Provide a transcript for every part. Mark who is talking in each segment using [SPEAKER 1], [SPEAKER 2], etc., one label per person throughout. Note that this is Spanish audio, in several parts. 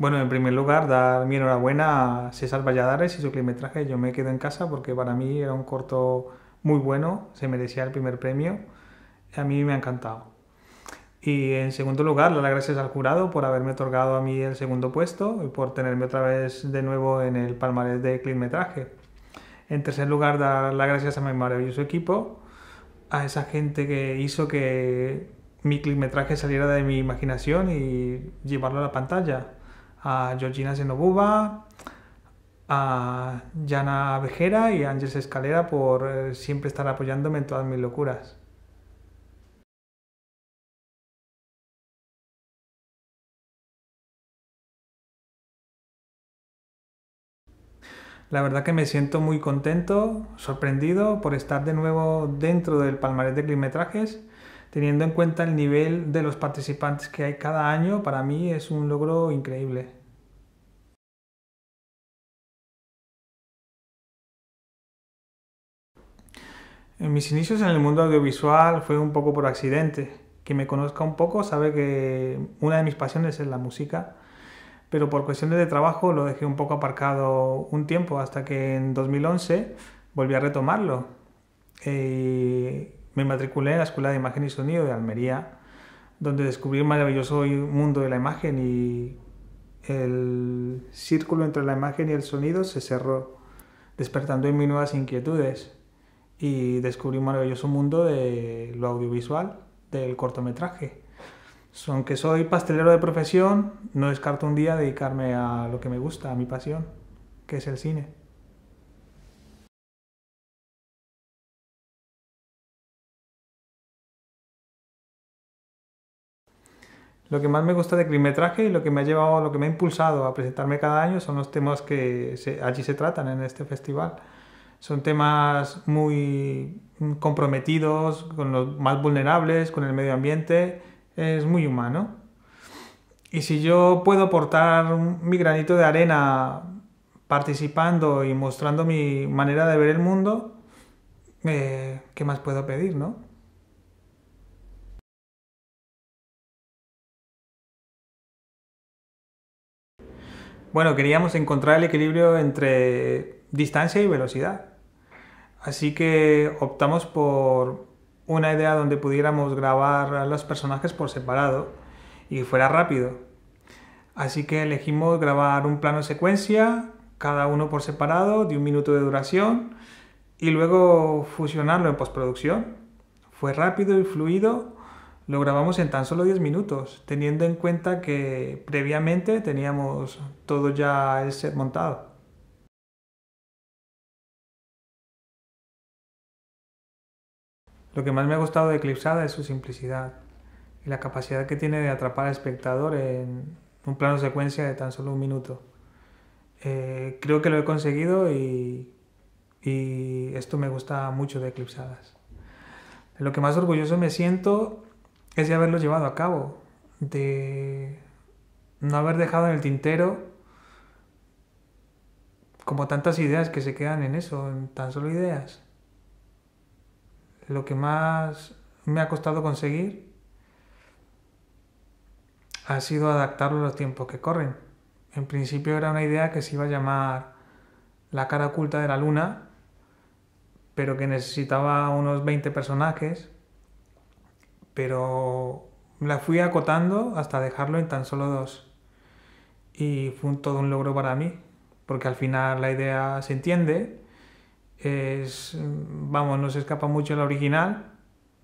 [SPEAKER 1] Bueno, en primer lugar, dar mi enhorabuena a César Valladares y su climetraje Yo me quedo en casa
[SPEAKER 2] porque para mí era un corto muy bueno, se merecía el primer premio. A mí me ha encantado. Y en segundo lugar, dar las gracias al jurado por haberme otorgado a mí el segundo puesto y por tenerme otra vez de nuevo en el palmarés de climetraje. En tercer lugar, dar las gracias a mi maravilloso equipo, a esa gente que hizo que mi climetraje saliera de mi imaginación y llevarlo a la pantalla a Georgina Zenobuba, a Jana Vejera
[SPEAKER 1] y a Ángeles Escalera por eh, siempre estar apoyándome en todas mis locuras. La verdad que me siento muy
[SPEAKER 2] contento, sorprendido por estar de nuevo dentro del palmarés de climetrajes teniendo en cuenta el nivel de los participantes que hay cada año, para mí es un logro increíble.
[SPEAKER 1] En mis inicios en el mundo audiovisual fue un poco por
[SPEAKER 2] accidente. Quien me conozca un poco sabe que una de mis pasiones es la música, pero por cuestiones de trabajo lo dejé un poco aparcado un tiempo hasta que en 2011 volví a retomarlo. Eh, me matriculé en la Escuela de Imagen y Sonido de Almería, donde descubrí un maravilloso mundo de la imagen y el círculo entre la imagen y el sonido se cerró, despertando en mí nuevas inquietudes y descubrí un maravilloso mundo de lo audiovisual, del cortometraje. Aunque soy pastelero de profesión, no descarto un día
[SPEAKER 1] dedicarme a lo que me gusta, a mi pasión, que es el cine. Lo que más me gusta de Climetraje y lo que me ha llevado, lo que me
[SPEAKER 2] ha impulsado a presentarme cada año son los temas que allí se tratan en este festival. Son temas muy comprometidos con los más vulnerables, con el medio ambiente. Es muy humano. Y si yo puedo aportar mi granito de arena participando y mostrando mi manera
[SPEAKER 1] de ver el mundo, eh, ¿qué más puedo pedir, no? Bueno, queríamos encontrar el equilibrio entre distancia y velocidad.
[SPEAKER 2] Así que optamos por una idea donde pudiéramos grabar a los personajes por separado y fuera rápido. Así que elegimos grabar un plano secuencia, cada uno por separado, de un minuto de duración, y luego fusionarlo en postproducción. Fue rápido y fluido lo grabamos en tan solo 10 minutos, teniendo en cuenta que previamente
[SPEAKER 1] teníamos todo ya el montado. Lo que más me ha gustado de Eclipsada es su
[SPEAKER 2] simplicidad y la capacidad que tiene de atrapar al espectador en un plano secuencia de tan solo un minuto. Eh, creo que lo he conseguido y, y esto me gusta mucho de Eclipsadas. Lo que más orgulloso me siento es de haberlo llevado a cabo, de no haber dejado en el tintero como tantas ideas que se quedan en eso, en tan solo ideas. Lo que más me ha costado conseguir ha sido adaptarlo a los tiempos que corren. En principio era una idea que se iba a llamar La cara oculta de la luna, pero que necesitaba unos 20 personajes pero la fui acotando hasta dejarlo en tan solo dos. Y fue un, todo un logro para mí, porque al final la idea se entiende, es, vamos, no se escapa mucho la original,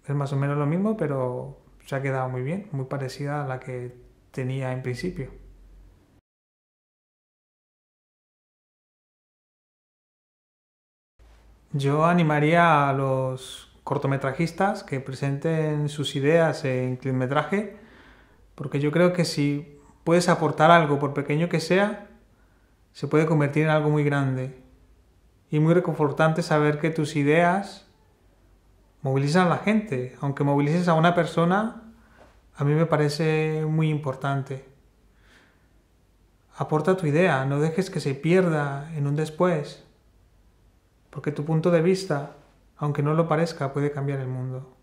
[SPEAKER 2] es más o menos lo mismo,
[SPEAKER 1] pero se ha quedado muy bien, muy parecida a la que tenía en principio. Yo animaría a los cortometrajistas que presenten sus
[SPEAKER 2] ideas en clipmetraje, porque yo creo que si puedes aportar algo, por pequeño que sea, se puede convertir en algo muy grande. Y muy reconfortante saber que tus ideas movilizan a la gente. Aunque movilices a una persona, a mí me parece muy importante. Aporta tu idea, no dejes que se pierda en un después. Porque tu punto de vista aunque no lo parezca, puede cambiar el mundo.